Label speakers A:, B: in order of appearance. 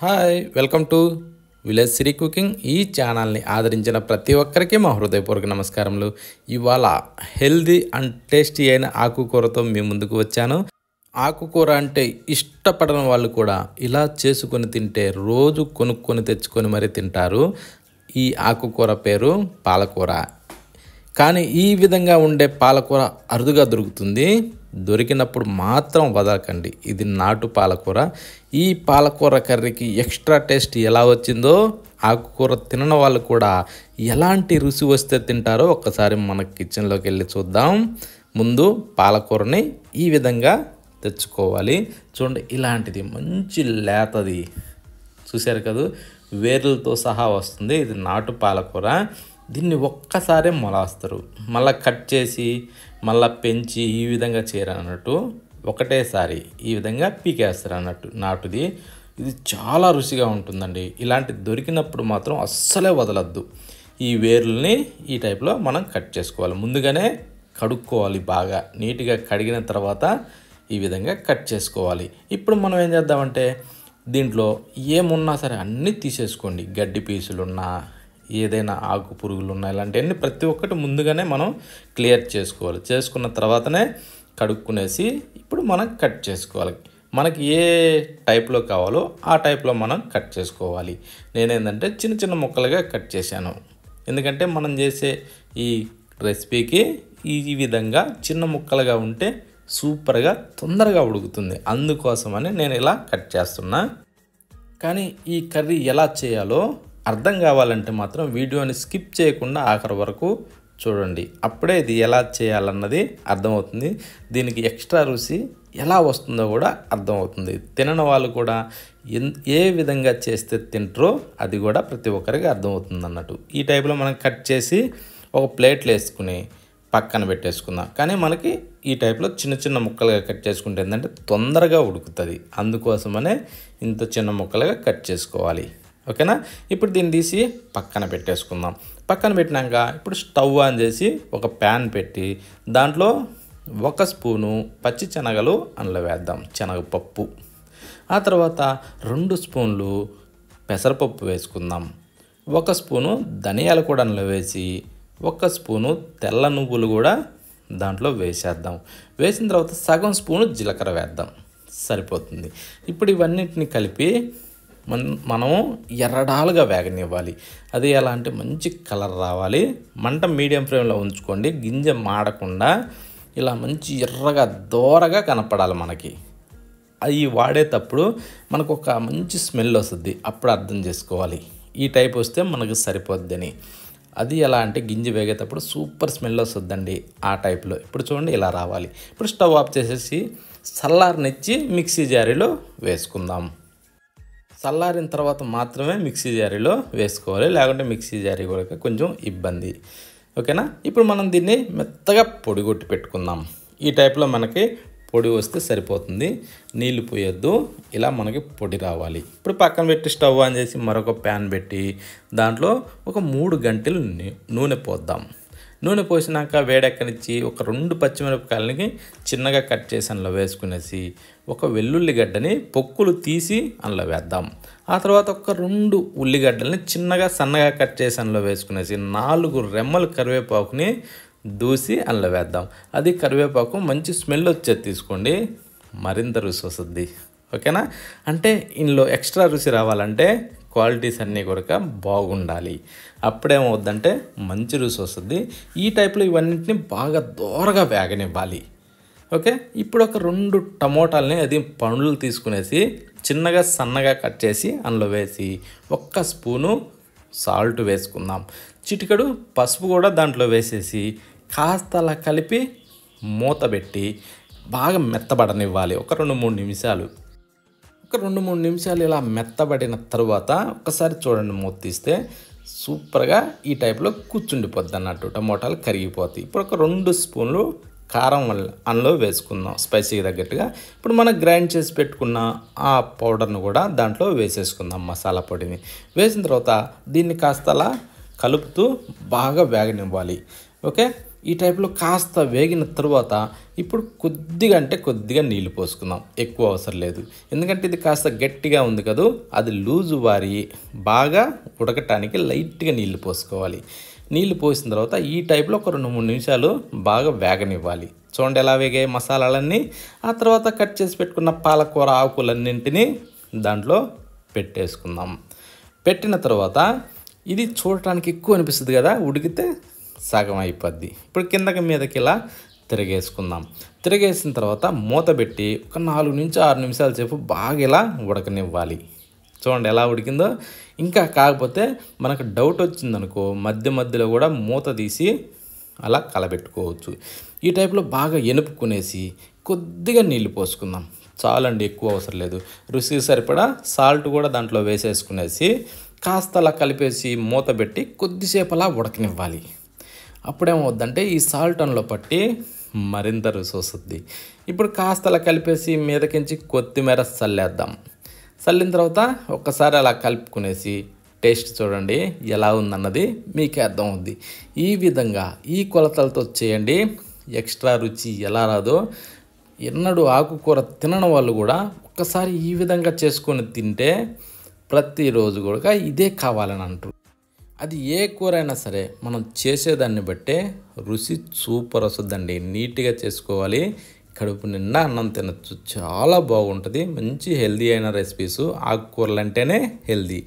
A: hi welcome to village Siri cooking ఈ ఛానల్ని ఆదరించిన ప్రతి ఒక్కరికి మా హృదయపూర్వక నమస్కారములు ఇవాళ హెల్దీ అండ్ టేస్టీ అయిన ఆకుకూరతో మీ ముందుకు వచ్చాను ఆకుకూర అంటే ఇష్టపడని వాళ్ళు కూడా ఇలా చేసుకొని తింటే రోజు కొనుక్కొని తెచ్చుకొని మరీ తింటారు ఈ ఆకుకూర పేరు పాలకూర కానీ ఈ విధంగా ఉండే పాలకూర అరుదుగా దొరుకుతుంది దొరికినప్పుడు మాత్రం వదలకండి ఇది నాటు పాలకూర ఈ పాలకూర కర్రీకి ఎక్స్ట్రా టేస్ట్ ఎలా వచ్చిందో ఆకుకూర తినడం వాళ్ళు కూడా ఎలాంటి రుచి వస్తే తింటారో ఒక్కసారి మన కిచెన్లోకి వెళ్ళి చూద్దాం ముందు పాలకూరని ఈ విధంగా తెచ్చుకోవాలి చూడండి ఇలాంటిది మంచి లేతది చూశారు కదా వేర్లతో సహా వస్తుంది ఇది నాటు పాలకూర దీన్ని ఒక్కసారే మొలాస్తారు మళ్ళీ కట్ చేసి మళ్ళీ పెంచి ఈ విధంగా చేయరన్నట్టు ఒకటేసారి ఈ విధంగా పీకేస్తారు అన్నట్టు నాటుది ఇది చాలా రుచిగా ఉంటుందండి ఇలాంటి దొరికినప్పుడు మాత్రం అస్సలే వదలద్దు ఈ వేర్లని ఈ టైప్లో మనం కట్ చేసుకోవాలి ముందుగానే కడుక్కోవాలి బాగా నీట్గా కడిగిన తర్వాత ఈ విధంగా కట్ చేసుకోవాలి ఇప్పుడు మనం ఏం చేద్దామంటే దీంట్లో ఏమున్నా సరే అన్నీ తీసేసుకోండి గడ్డి పీసులున్నా ఏదైనా ఆకు పురుగులు ఉన్నాయి ఇలాంటివన్నీ ప్రతి ఒక్కటి ముందుగానే మనం క్లియర్ చేసుకోవాలి చేసుకున్న తర్వాతనే కడుక్కునేసి ఇప్పుడు మనం కట్ చేసుకోవాలి మనకి ఏ టైప్లో కావాలో ఆ టైప్లో మనం కట్ చేసుకోవాలి నేనేందంటే చిన్న చిన్న ముక్కలుగా కట్ చేశాను ఎందుకంటే మనం చేసే ఈ రెసిపీకి ఈ విధంగా చిన్న ముక్కలుగా ఉంటే సూపర్గా తొందరగా ఉడుకుతుంది అందుకోసమని నేను ఇలా కట్ చేస్తున్నా కానీ ఈ కర్రీ ఎలా చేయాలో అర్థం కావాలంటే మాత్రం వీడియోని స్కిప్ చేయకుండా ఆఖరి వరకు చూడండి అప్పుడే ఇది ఎలా చేయాలన్నది అర్థమవుతుంది దీనికి ఎక్స్ట్రా రుచి ఎలా వస్తుందో కూడా అర్థమవుతుంది తినని వాళ్ళు కూడా ఏ విధంగా చేస్తే తింటారో అది కూడా ప్రతి ఒక్కరికి అర్థమవుతుంది అన్నట్టు ఈ టైప్లో మనం కట్ చేసి ఒక ప్లేట్లు వేసుకుని పక్కన పెట్టేసుకుందాం కానీ మనకి ఈ టైప్లో చిన్న చిన్న ముక్కలుగా కట్ చేసుకుంటే ఏంటంటే తొందరగా ఉడుకుతుంది అందుకోసమనే ఇంత చిన్న ముక్కలుగా కట్ చేసుకోవాలి ఓకేనా ఇప్పుడు దీన్ని తీసి పక్కన పెట్టేసుకుందాం పక్కన పెట్టినాక ఇప్పుడు స్టవ్ ఆన్ చేసి ఒక ప్యాన్ పెట్టి దాంట్లో ఒక స్పూను పచ్చి శనగలు అందులో వేద్దాం శనగపప్పు ఆ తర్వాత రెండు స్పూన్లు పెసరపప్పు వేసుకుందాం ఒక స్పూను ధనియాల కూడా అందులో వేసి ఒక స్పూను తెల్ల నువ్వులు కూడా దాంట్లో వేసేద్దాం వేసిన తర్వాత సగం స్పూను జీలకర్ర వేద్దాం సరిపోతుంది ఇప్పుడు ఇవన్నిటిని కలిపి మన మనం ఎర్రడాలుగా వేగనివ్వాలి అది ఎలా అంటే మంచి కలర్ రావాలి మంట మీడియం ఫ్లేమ్లో ఉంచుకోండి గింజ మాడకుండా ఇలా మంచి ఎర్రగా దోరగా కనపడాలి మనకి అవి వాడేటప్పుడు మనకు ఒక మంచి స్మెల్ వస్తుంది అప్పుడు అర్థం చేసుకోవాలి ఈ టైప్ వస్తే మనకు సరిపోద్దని అది ఎలా అంటే గింజ వేగేటప్పుడు సూపర్ స్మెల్ వస్తుందండి ఆ టైప్లో ఇప్పుడు చూడండి ఇలా రావాలి ఇప్పుడు స్టవ్ ఆఫ్ చేసేసి ఇచ్చి మిక్సీ జారీలో వేసుకుందాం చల్లారిన తర్వాత మాత్రమే మిక్సీ జారీలో వేసుకోవాలి లేకుంటే మిక్సీ జారీ కూడా కొంచెం ఇబ్బంది ఓకేనా ఇప్పుడు మనం దీన్ని మెత్తగా పొడి కొట్టి పెట్టుకుందాం ఈ టైప్లో మనకి పొడి వస్తే సరిపోతుంది నీళ్లు పోయొద్దు ఇలా మనకి పొడి రావాలి ఇప్పుడు పక్కన పెట్టి స్టవ్ ఆన్ చేసి మరొక ప్యాన్ పెట్టి దాంట్లో ఒక మూడు గంటలు నూనె పోద్దాం నూనె పోసినాక వేడెక్కనిచ్చి ఒక రెండు పచ్చిమిరపకాయలని చిన్నగా కట్ చేసి అందులో వేసుకునేసి ఒక వెల్లుల్లి గడ్డని పొక్కులు తీసి అందులో వేద్దాం ఆ తర్వాత ఒక రెండు ఉల్లిగడ్డల్ని చిన్నగా సన్నగా కట్ చేసి అందులో వేసుకునేసి నాలుగు రెమ్మలు కరివేపాకుని దూసి అందులో వేద్దాం అది కరివేపాకు మంచి స్మెల్ వచ్చేది తీసుకోండి మరింత రుచి వస్తుంది ఓకేనా అంటే ఇందులో ఎక్స్ట్రా రుచి రావాలంటే క్వాలిటీస్ అన్నీ కొరక బాగుండాలి అప్పుడేమవుద్దంటే మంచి రుచి వస్తుంది ఈ టైప్లో ఇవన్నింటినీ బాగా దోరగా వేగనివ్వాలి ఓకే ఇప్పుడు ఒక రెండు టమోటాలని అది పండ్లు తీసుకునేసి చిన్నగా సన్నగా కట్ చేసి అందులో వేసి ఒక్క స్పూను సాల్ట్ వేసుకుందాం చిటికడు పసుపు కూడా దాంట్లో వేసేసి కాస్త అలా కలిపి మూత పెట్టి బాగా మెత్తబడనివ్వాలి ఒక రెండు మూడు నిమిషాలు ఒక రెండు మూడు నిమిషాలు ఇలా మెత్తబడిన తర్వాత ఒకసారి చూడండి మూత తీస్తే సూపర్గా ఈ టైప్లో కూర్చుండిపోద్ది అన్నట్టు టమోటాలు కరిగిపోతాయి ఇప్పుడు ఒక రెండు స్పూన్లు కారం వల్ల అందులో వేసుకుందాం స్పైసీకి తగ్గట్టుగా ఇప్పుడు మనం గ్రైండ్ చేసి పెట్టుకున్న ఆ పౌడర్ను కూడా దాంట్లో వేసేసుకుందాం మసాలా పొడిని వేసిన తర్వాత దీన్ని కాస్త అలా కలుపుతూ బాగా వేగనివ్వాలి ఓకే ఈ టైప్లో కాస్త వేగిన తర్వాత ఇప్పుడు కొద్దిగా అంటే కొద్దిగా నీళ్లు పోసుకుందాం ఎక్కువ అవసరం లేదు ఎందుకంటే ఇది కాస్త గట్టిగా ఉంది కదూ అది లూజు వారి బాగా ఉడకటానికి లైట్గా నీళ్లు పోసుకోవాలి నీళ్లు పోసిన తర్వాత ఈ టైప్లో ఒక రెండు మూడు నిమిషాలు బాగా వేగనివ్వాలి చూడండి ఎలా వేగాయి మసాలాలన్నీ ఆ తర్వాత కట్ చేసి పెట్టుకున్న పాలకూర ఆకులన్నింటినీ దాంట్లో పెట్టేసుకుందాం పెట్టిన తర్వాత ఇది చూడటానికి ఎక్కువ అనిపిస్తుంది కదా ఉడికితే సగం అయిపోద్ది ఇప్పుడు కిందకి మీదకి ఇలా తిరిగేసుకుందాం తిరిగేసిన తర్వాత మూత పెట్టి ఒక నాలుగు నుంచి ఆరు నిమిషాల సేపు బాగా ఇలా ఉడకనివ్వాలి చూడండి ఎలా ఉడికిందో ఇంకా కాకపోతే మనకు డౌట్ వచ్చిందనుకో మధ్య మధ్యలో కూడా మూత తీసి అలా కలబెట్టుకోవచ్చు ఈ టైప్లో బాగా ఎనుపుకునేసి కొద్దిగా నీళ్ళు పోసుకుందాం చాలండి ఎక్కువ అవసరం లేదు రుచి సరిపడా సాల్ట్ కూడా దాంట్లో వేసేసుకునేసి కాస్త అలా కలిపేసి మూత పెట్టి కొద్దిసేపు అలా ఉడకనివ్వాలి అప్పుడేమవుద్దంటే ఈ సాల్ట్ సాల్టన్లో పట్టి మరింత రుచి వస్తుంది ఇప్పుడు కాస్తలా కలిపేసి మీదకించి కొత్తిమీర చల్లేద్దాం చల్లిన తర్వాత ఒక్కసారి అలా కలుపుకునేసి టేస్ట్ చూడండి ఎలా ఉందన్నది మీకే అర్థం అవుద్ది ఈ విధంగా ఈ కొలతలతో చేయండి ఎక్స్ట్రా రుచి ఎలా రాదో ఎన్నడూ ఆకుకూర తినని వాళ్ళు కూడా ఒక్కసారి ఈ విధంగా చేసుకొని తింటే ప్రతిరోజు కూడా ఇదే కావాలని అంటారు అది ఏ కూరైనా సరే మనం చేసేదాన్ని బట్టే రుచి సూపర్ వస్తుందండి నీట్గా చేసుకోవాలి కడుపు నిండా అన్నం తినచ్చు చాలా బాగుంటుంది మంచి హెల్దీ అయిన రెసిపీస్ ఆకుకూరలు అంటేనే హెల్దీ